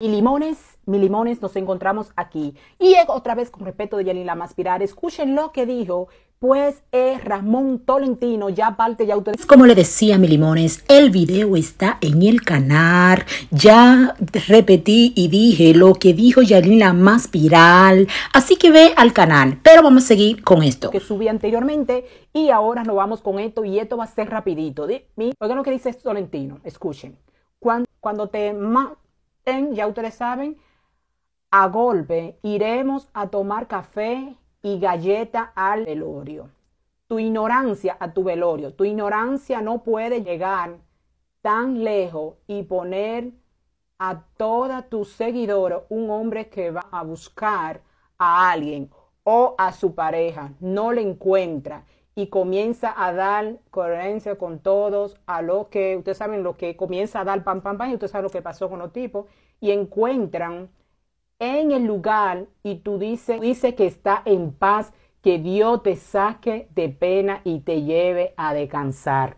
y limones, mi limones, nos encontramos aquí. Y otra vez, con respeto de Yanila Maspiral, escuchen lo que dijo, pues es eh, Ramón Tolentino, ya parte, ya auto. Como le decía, mi limones, el video está en el canal. Ya repetí y dije lo que dijo Yalina Maspiral. Así que ve al canal. Pero vamos a seguir con esto. Que subí anteriormente y ahora nos vamos con esto y esto va a ser rapidito. Oigan lo que dice Tolentino, escuchen. Cuando, cuando te ya ustedes saben, a golpe iremos a tomar café y galleta al velorio. Tu ignorancia a tu velorio, tu ignorancia no puede llegar tan lejos y poner a toda tu seguidora un hombre que va a buscar a alguien o a su pareja, no le encuentra y comienza a dar coherencia con todos, a lo que, ustedes saben lo que comienza a dar pam, pam, pam, y ustedes saben lo que pasó con los tipos, y encuentran en el lugar y tú dices, dice que está en paz, que Dios te saque de pena y te lleve a descansar.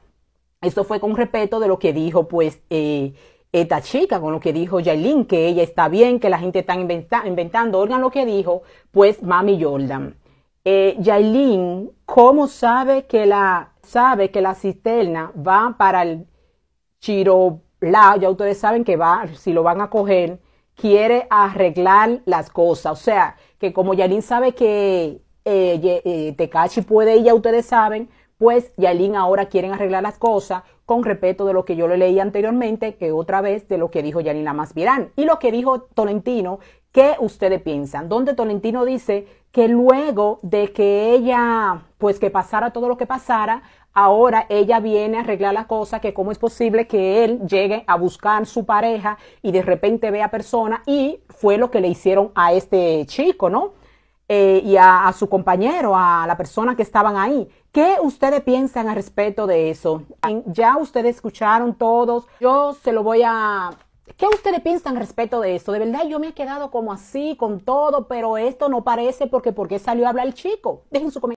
Esto fue con respeto de lo que dijo pues eh, esta chica, con lo que dijo Jailin que ella está bien, que la gente está inventando. Oigan lo que dijo pues Mami Jordan eh, Yailin, ¿cómo sabe que la, sabe que la cisterna va para el Chirola? Ya ustedes saben que va, si lo van a coger, quiere arreglar las cosas. O sea, que como Yailin sabe que eh, eh puede ir, ya ustedes saben, pues Yailin ahora quieren arreglar las cosas con respeto de lo que yo le leí anteriormente, que otra vez de lo que dijo más Masvirán y lo que dijo Tolentino, ¿Qué ustedes piensan? Donde Tolentino dice que luego de que ella, pues que pasara todo lo que pasara, ahora ella viene a arreglar la cosa, que cómo es posible que él llegue a buscar su pareja y de repente vea a persona y fue lo que le hicieron a este chico, ¿no? Eh, y a, a, su compañero, a la persona que estaban ahí. ¿Qué ustedes piensan al respecto de eso? Ya ustedes escucharon todos. Yo se lo voy a ¿Qué ustedes piensan respecto de esto? De verdad, yo me he quedado como así, con todo, pero esto no parece porque, porque salió a hablar el chico. Dejen su comentario.